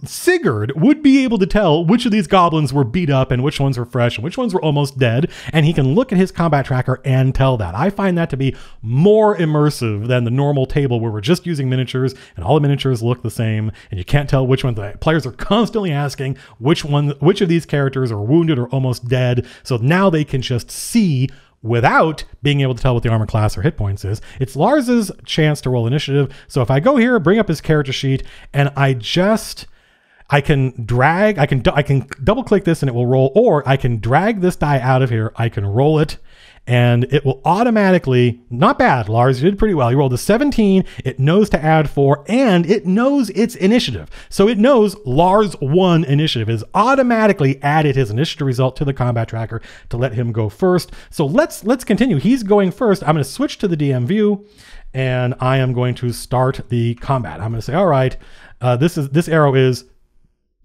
Sigurd would be able to tell which of these goblins were beat up and which ones were fresh and which ones were almost dead, and he can look at his combat tracker and tell that. I find that to be more immersive than the normal table where we're just using miniatures and all the miniatures look the same and you can't tell which one. The players are constantly asking which one, which of these characters are wounded or almost dead, so now they can just see without being able to tell what the armor class or hit points is. It's Lars's chance to roll initiative. So if I go here, bring up his character sheet, and I just I can drag, I can I can double click this and it will roll, or I can drag this die out of here. I can roll it, and it will automatically, not bad, Lars, you did pretty well. You rolled a 17, it knows to add four, and it knows its initiative. So it knows Lars one initiative is automatically added his initiative result to the combat tracker to let him go first. So let's let's continue. He's going first. I'm gonna switch to the DM view and I am going to start the combat. I'm gonna say, all right, uh, this is this arrow is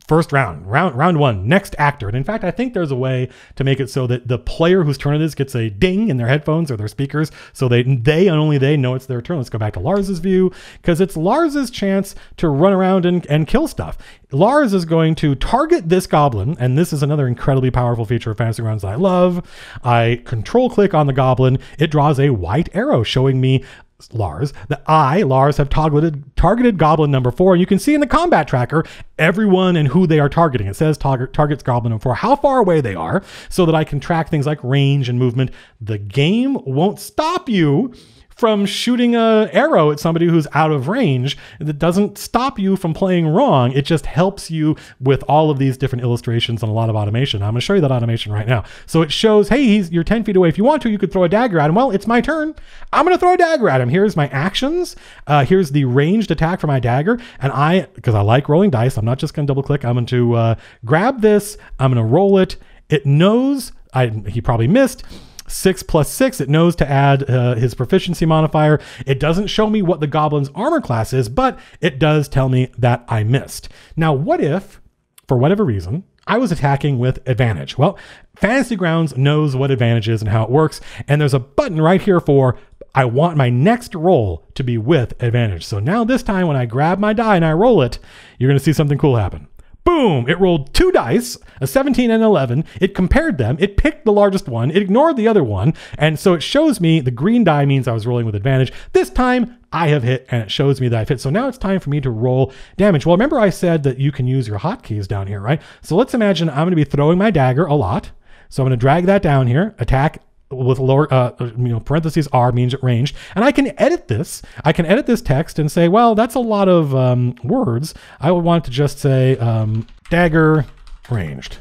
first round, round round one, next actor. And in fact, I think there's a way to make it so that the player whose turn it is gets a ding in their headphones or their speakers, so they they and only they know it's their turn. Let's go back to Lars's view because it's Lars's chance to run around and, and kill stuff. Lars is going to target this goblin, and this is another incredibly powerful feature of Fantasy Grounds that I love. I control click on the goblin, it draws a white arrow showing me Lars, that I, Lars, have targeted, targeted goblin number four. And you can see in the combat tracker everyone and who they are targeting. It says target, targets goblin number four, how far away they are, so that I can track things like range and movement. The game won't stop you from shooting a arrow at somebody who's out of range that doesn't stop you from playing wrong. It just helps you with all of these different illustrations and a lot of automation. I'm going to show you that automation right now. So it shows, hey, he's, you're 10 feet away. If you want to, you could throw a dagger at him. Well, it's my turn. I'm going to throw a dagger at him. Here's my actions. Uh, here's the ranged attack for my dagger. And I, because I like rolling dice, I'm not just going to double click. I'm going to uh, grab this. I'm going to roll it. It knows I, he probably missed six plus six. It knows to add uh, his proficiency modifier. It doesn't show me what the goblin's armor class is, but it does tell me that I missed. Now, what if, for whatever reason, I was attacking with advantage? Well, Fantasy Grounds knows what advantage is and how it works, and there's a button right here for I want my next roll to be with advantage. So now this time when I grab my die and I roll it, you're going to see something cool happen. Boom! It rolled two dice, a 17 and 11. It compared them. It picked the largest one. It ignored the other one. And so it shows me the green die means I was rolling with advantage. This time I have hit and it shows me that I've hit. So now it's time for me to roll damage. Well, remember I said that you can use your hotkeys down here, right? So let's imagine I'm going to be throwing my dagger a lot. So I'm going to drag that down here, attack with lower uh, you know parentheses r means it ranged and i can edit this i can edit this text and say well that's a lot of um, words i would want to just say um, dagger ranged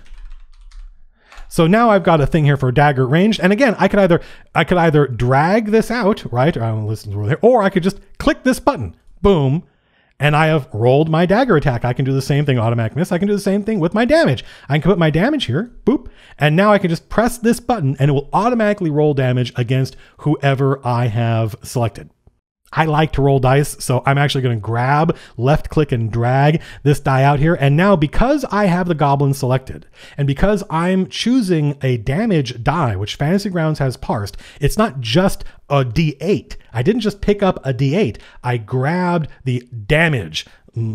so now I've got a thing here for dagger ranged. And again, I could either I could either drag this out, right? Or I don't listen to there, or I could just click this button. Boom, and I have rolled my dagger attack. I can do the same thing, automatic miss. I can do the same thing with my damage. I can put my damage here, boop, and now I can just press this button and it will automatically roll damage against whoever I have selected. I like to roll dice, so I'm actually going to grab, left click, and drag this die out here. And now, because I have the goblin selected, and because I'm choosing a damage die, which Fantasy Grounds has parsed, it's not just a d8. I didn't just pick up a d8, I grabbed the damage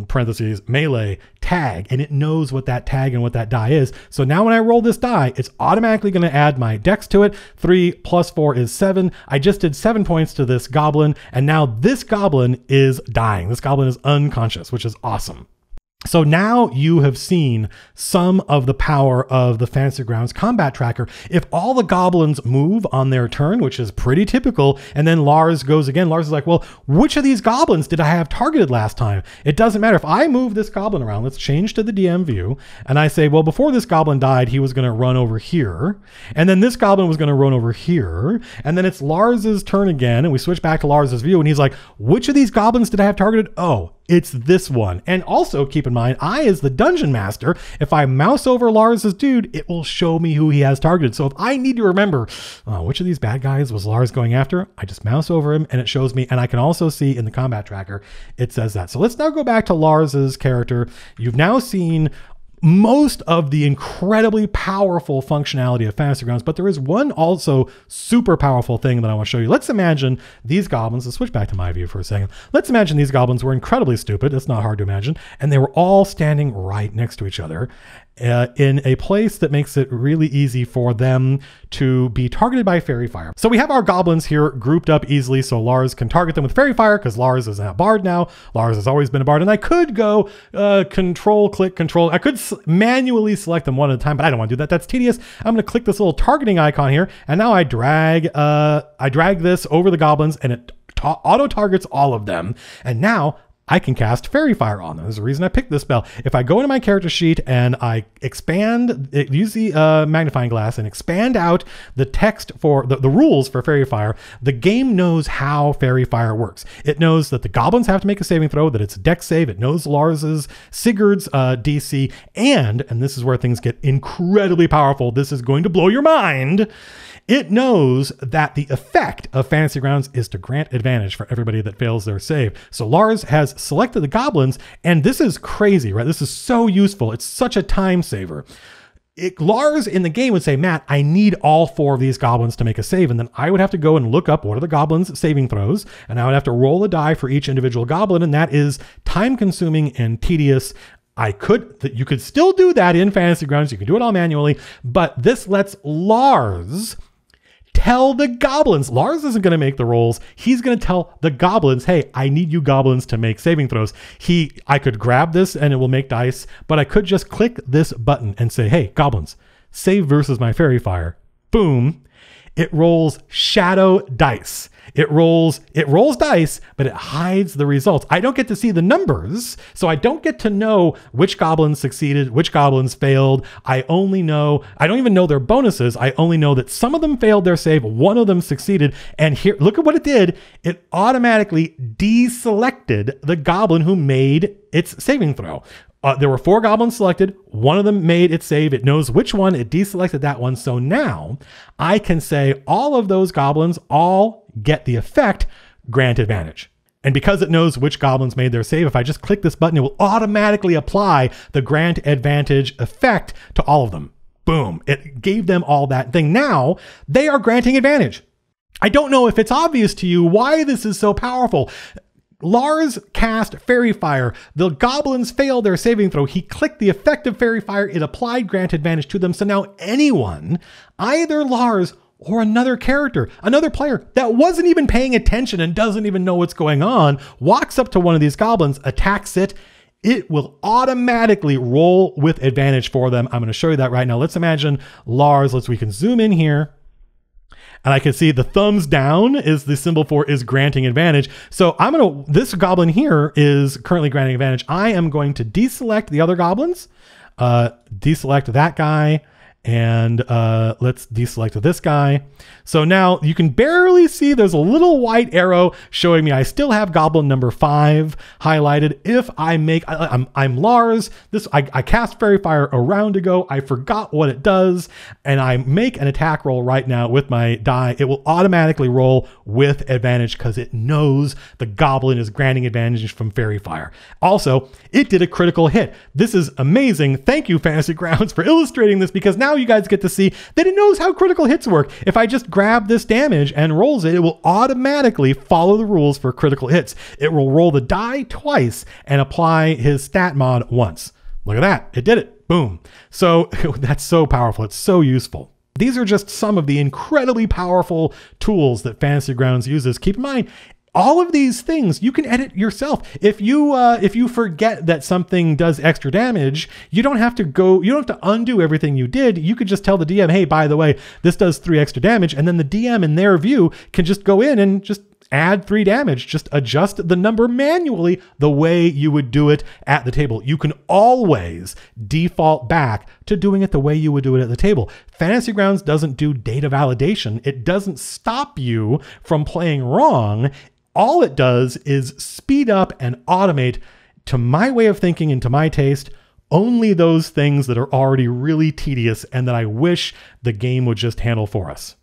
parentheses melee tag and it knows what that tag and what that die is. So now when I roll this die, it's automatically going to add my dex to it. Three plus four is seven. I just did seven points to this goblin and now this goblin is dying. This goblin is unconscious, which is awesome. So now you have seen some of the power of the Fantasy Grounds combat tracker. If all the goblins move on their turn, which is pretty typical, and then Lars goes again, Lars is like, well, which of these goblins did I have targeted last time? It doesn't matter. If I move this goblin around, let's change to the DM view, and I say, well, before this goblin died, he was going to run over here, and then this goblin was going to run over here, and then it's Lars's turn again, and we switch back to Lars's view, and he's like, which of these goblins did I have targeted? Oh, it's this one. And also keep in mind, I, as the dungeon master, if I mouse over Lars's dude, it will show me who he has targeted. So if I need to remember uh, which of these bad guys was Lars going after, I just mouse over him and it shows me. And I can also see in the combat tracker, it says that. So let's now go back to Lars's character. You've now seen most of the incredibly powerful functionality of Fantasy Grounds, but there is one also super powerful thing that I want to show you. Let's imagine these goblins, let's switch back to my view for a second. Let's imagine these goblins were incredibly stupid, it's not hard to imagine, and they were all standing right next to each other uh, in a place that makes it really easy for them to be targeted by fairy fire. So we have our goblins here grouped up easily so Lars can target them with fairy fire because Lars is a bard now. Lars has always been a bard and I could go uh, control click control. I could manually select them one at a time but I don't want to do that. That's tedious. I'm going to click this little targeting icon here and now I drag uh, I drag this over the goblins, and it auto targets all of them. And now I can cast Fairy Fire on them. There's a reason I picked this spell. If I go into my character sheet and I expand, use the uh, magnifying glass and expand out the text for the, the rules for Fairy Fire, the game knows how Fairy Fire works. It knows that the goblins have to make a saving throw, that it's a deck save. It knows Lars's, Sigurd's uh, DC, and, and this is where things get incredibly powerful, this is going to blow your mind it knows that the effect of Fantasy Grounds is to grant advantage for everybody that fails their save. So Lars has selected the goblins, and this is crazy, right? This is so useful. It's such a time saver. It, Lars in the game would say, Matt, I need all four of these goblins to make a save. And then I would have to go and look up what are the goblins' saving throws. And I would have to roll a die for each individual goblin. And that is time consuming and tedious. I could, you could still do that in Fantasy Grounds. You can do it all manually. But this lets Lars tell the goblins. Lars isn't going to make the rolls. He's going to tell the goblins, "Hey, I need you goblins to make saving throws." He I could grab this and it will make dice, but I could just click this button and say, "Hey, goblins, save versus my fairy fire." Boom. It rolls shadow dice. It rolls it rolls dice, but it hides the results. I don't get to see the numbers, so I don't get to know which goblins succeeded, which goblins failed. I only know I don't even know their bonuses. I only know that some of them failed their save, one of them succeeded, and here look at what it did. It automatically deselected the goblin who made its saving throw, uh, there were four goblins selected. One of them made it save. It knows which one. It deselected that one. So now I can say all of those goblins all get the effect grant advantage. And because it knows which goblins made their save, if I just click this button, it will automatically apply the grant advantage effect to all of them. Boom. It gave them all that thing. Now they are granting advantage. I don't know if it's obvious to you why this is so powerful. Lars cast Fairy Fire. The goblins failed their saving throw. He clicked the effect of Fairy Fire. It applied grant advantage to them. So now anyone, either Lars or another character, another player that wasn't even paying attention and doesn't even know what's going on, walks up to one of these goblins, attacks it, it will automatically roll with advantage for them. I'm going to show you that right now. Let's imagine Lars. Let's we can zoom in here and I can see the thumbs down is the symbol for is granting advantage. So I'm going to, this goblin here is currently granting advantage. I am going to deselect the other goblins, uh, deselect that guy, and uh, let's deselect this guy. So now you can barely see there's a little white arrow showing me I still have goblin number five highlighted. If I make, I, am I'm, I'm Lars, this I, I cast Fairy Fire a round ago, I forgot what it does, and I make an attack roll right now with my die. It will automatically roll with advantage because it knows the goblin is granting advantage from Fairy Fire. Also, it did a critical hit. This is amazing. Thank you, Fantasy Grounds, for illustrating this because now now you guys get to see that it knows how critical hits work. If I just grab this damage and rolls it, it will automatically follow the rules for critical hits. It will roll the die twice and apply his stat mod once. Look at that. It did it. Boom. So that's so powerful. It's so useful. These are just some of the incredibly powerful tools that Fantasy Grounds uses. Keep in mind, all of these things you can edit yourself if you uh, if you forget that something does extra damage you don't have to go you don't have to undo everything you did you could just tell the dm hey by the way this does three extra damage and then the dm in their view can just go in and just add three damage just adjust the number manually the way you would do it at the table you can always default back to doing it the way you would do it at the table fantasy grounds doesn't do data validation it doesn't stop you from playing wrong all it does is speed up and automate, to my way of thinking and to my taste, only those things that are already really tedious and that I wish the game would just handle for us.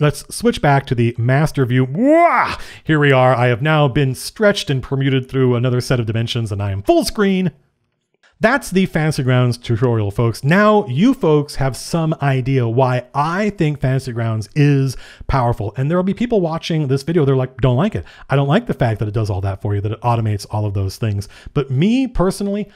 Let's switch back to the master view. Wah! Here we are. I have now been stretched and permuted through another set of dimensions and I am full screen. That's the Fantasy Grounds tutorial, folks. Now you folks have some idea why I think Fantasy Grounds is powerful. And there will be people watching this video, they're like, don't like it. I don't like the fact that it does all that for you, that it automates all of those things. But me personally,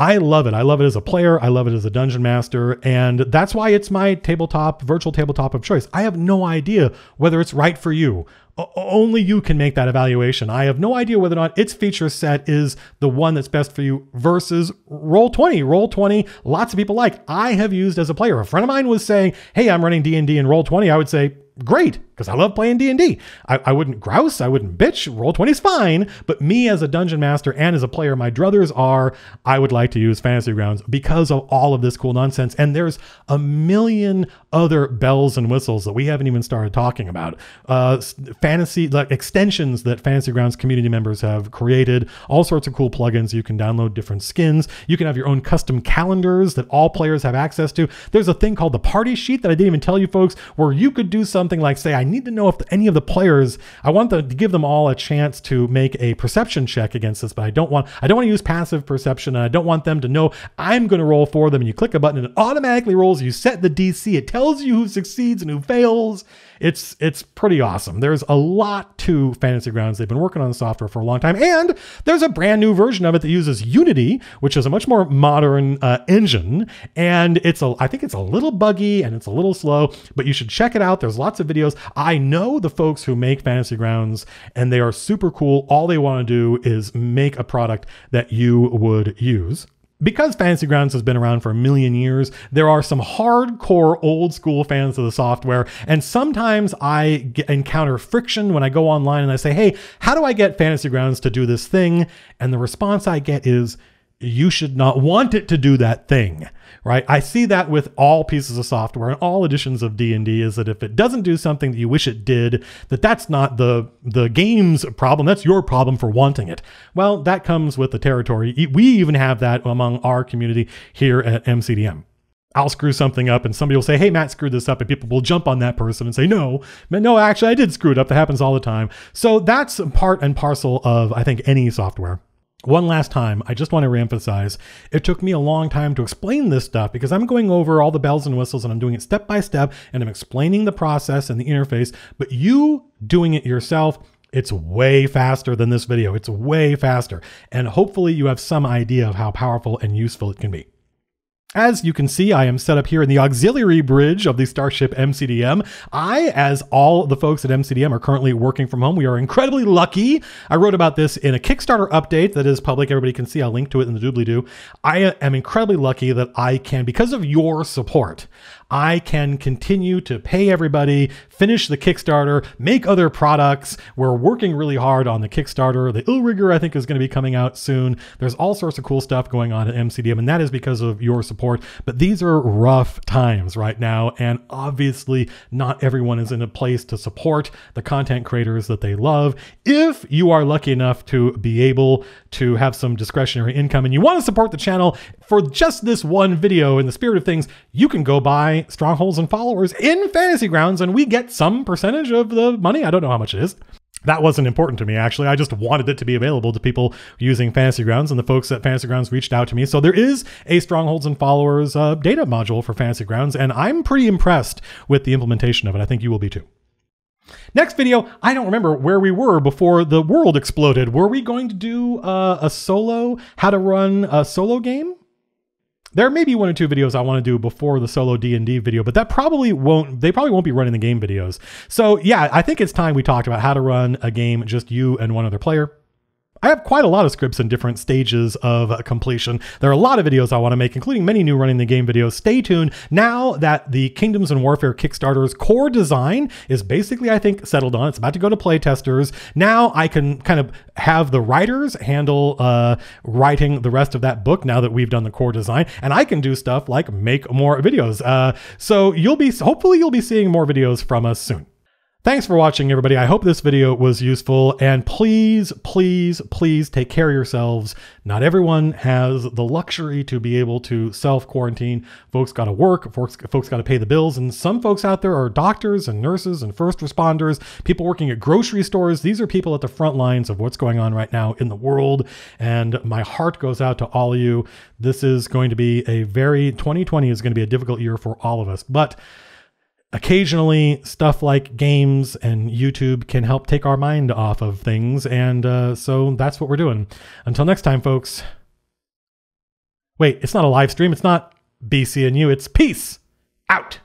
I love it. I love it as a player. I love it as a dungeon master. And that's why it's my tabletop, virtual tabletop of choice. I have no idea whether it's right for you. O- only you can make that evaluation. I have no idea whether or not its feature set is the one that's best for you versus Roll 20. Roll 20, lots of people like. I have used as a player. A friend of mine was saying, "Hey, I'm running D&D in Roll 20." I would say, "Great because I love playing D&D. I, I wouldn't grouse, I wouldn't bitch, roll 20 is fine, but me as a dungeon master and as a player, my druthers are, I would like to use Fantasy Grounds because of all of this cool nonsense. And there's a million other bells and whistles that we haven't even started talking about. Uh, fantasy, like extensions that Fantasy Grounds community members have created, all sorts of cool plugins. You can download different skins. You can have your own custom calendars that all players have access to. There's a thing called the party sheet that I didn't even tell you folks, where you could do something like say, I need to know if any of the players, I want to give them all a chance to make a perception check against this, but I don't want, I don't want to use passive perception. And I don't want them to know I'm going to roll for them. And you click a button and it automatically rolls. You set the DC. It tells you who succeeds and who fails. It's it's pretty awesome. There's a lot to Fantasy Grounds. They've been working on the software for a long time, and there's a brand new version of it that uses Unity, which is a much more modern uh, engine. And it's a I think it's a little buggy and it's a little slow, but you should check it out. There's lots of videos. I know the folks who make Fantasy Grounds, and they are super cool. All they want to do is make a product that you would use. Because Fantasy Grounds has been around for a million years, there are some hardcore old school fans of the software, and sometimes I encounter friction when I go online and I say, hey, how do I get Fantasy Grounds to do this thing? And the response I get is, you should not want it to do that thing right i see that with all pieces of software and all editions of d&d is that if it doesn't do something that you wish it did that that's not the the game's problem that's your problem for wanting it well that comes with the territory we even have that among our community here at mcdm I'll screw something up and somebody will say, Hey, Matt screwed this up. And people will jump on that person and say, No, no, actually, I did screw it up. That happens all the time. So that's part and parcel of, I think, any software. One last time, I just want to reemphasize it took me a long time to explain this stuff because I'm going over all the bells and whistles and I'm doing it step by step and I'm explaining the process and the interface, but you doing it yourself, it's way faster than this video. It's way faster. And hopefully you have some idea of how powerful and useful it can be. As you can see, I am set up here in the auxiliary bridge of the Starship MCDM. I, as all the folks at MCDM, are currently working from home. We are incredibly lucky. I wrote about this in a Kickstarter update that is public. Everybody can see. I'll link to it in the doobly doo. I am incredibly lucky that I can, because of your support, I can continue to pay everybody, finish the Kickstarter, make other products. We're working really hard on the Kickstarter. The Illrigger, I think, is going to be coming out soon. There's all sorts of cool stuff going on at MCDM, and that is because of your support. But these are rough times right now, and obviously, not everyone is in a place to support the content creators that they love. If you are lucky enough to be able to have some discretionary income and you want to support the channel for just this one video, in the spirit of things, you can go buy giant strongholds and followers in Fantasy Grounds, and we get some percentage of the money. I don't know how much it is. That wasn't important to me, actually. I just wanted it to be available to people using Fantasy Grounds, and the folks at Fantasy Grounds reached out to me. So there is a Strongholds and Followers uh, data module for Fantasy Grounds, and I'm pretty impressed with the implementation of it. I think you will be too. Next video, I don't remember where we were before the world exploded. Were we going to do uh, a solo, how to run a solo game? There may be one or two videos I want to do before the solo D&D video, but that probably won't they probably won't be running the game videos. So, yeah, I think it's time we talked about how to run a game just you and one other player. I have quite a lot of scripts in different stages of completion. There are a lot of videos I want to make, including many new running the game videos. Stay tuned now that the Kingdoms and Warfare Kickstarter's core design is basically, I think, settled on. It's about to go to playtesters. Now I can kind of have the writers handle uh, writing the rest of that book now that we've done the core design, and I can do stuff like make more videos. Uh, so you'll be, hopefully, you'll be seeing more videos from us soon. Thanks for watching, everybody. I hope this video was useful, and please, please, please take care of yourselves. Not everyone has the luxury to be able to self-quarantine. Folks got to work, folks, folks got to pay the bills, and some folks out there are doctors and nurses and first responders, people working at grocery stores. These are people at the front lines of what's going on right now in the world, and my heart goes out to all of you. This is going to be a very, 2020 is going to be a difficult year for all of us, but occasionally stuff like games and YouTube can help take our mind off of things. And uh, so that's what we're doing. Until next time, folks. Wait, it's not a live stream. It's not BCNU. It's peace out.